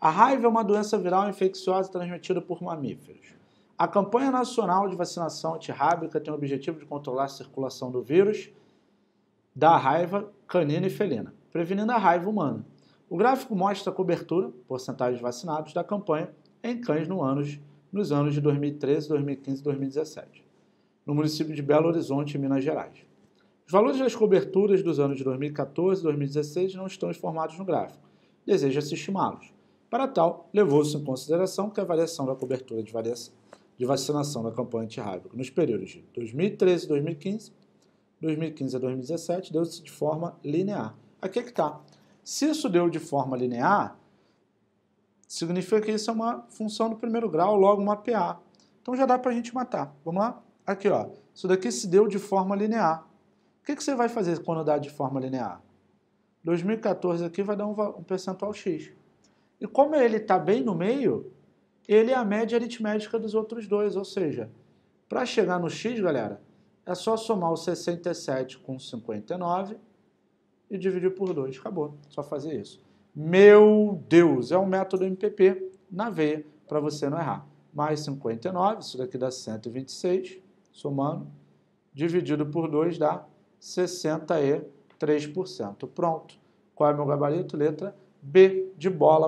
A raiva é uma doença viral infecciosa transmitida por mamíferos. A campanha nacional de vacinação antirrábica tem o objetivo de controlar a circulação do vírus da raiva canina e felina, prevenindo a raiva humana. O gráfico mostra a cobertura, porcentagem de vacinados, da campanha em cães no anos, nos anos de 2013, 2015 e 2017, no município de Belo Horizonte, Minas Gerais. Os valores das coberturas dos anos de 2014 e 2016 não estão informados no gráfico. Deseja-se estimá-los. Para tal, levou-se em consideração que a variação da cobertura de, de vacinação da campanha antirrábica nos períodos de 2013 e 2015, 2015 a 2017, deu-se de forma linear. Aqui é que está. Se isso deu de forma linear, significa que isso é uma função do primeiro grau, logo uma PA. Então já dá para a gente matar. Vamos lá? Aqui, ó. Isso daqui se deu de forma linear. O que, que você vai fazer quando dá de forma linear? 2014 aqui vai dar um, um percentual X. E como ele está bem no meio, ele é a média aritmética dos outros dois, ou seja, para chegar no x, galera, é só somar o 67 com 59 e dividir por 2. Acabou, só fazer isso. Meu Deus, é um método MPP na veia para você não errar. Mais 59, isso daqui dá 126, somando, dividido por 2 dá 63%. Pronto. Qual é meu gabarito? Letra B de bola.